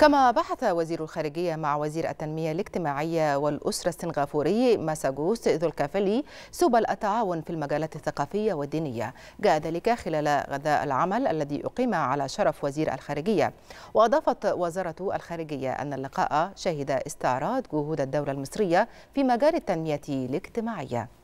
كما بحث وزير الخارجية مع وزير التنمية الاجتماعية والأسرة السنغافوري ماساجوس ذو الكافلي سبل التعاون في المجالات الثقافية والدينية جاء ذلك خلال غذاء العمل الذي أقيم على شرف وزير الخارجية وأضافت وزارة الخارجية أن اللقاء شهد استعراض جهود الدولة المصرية في مجال التنمية الاجتماعية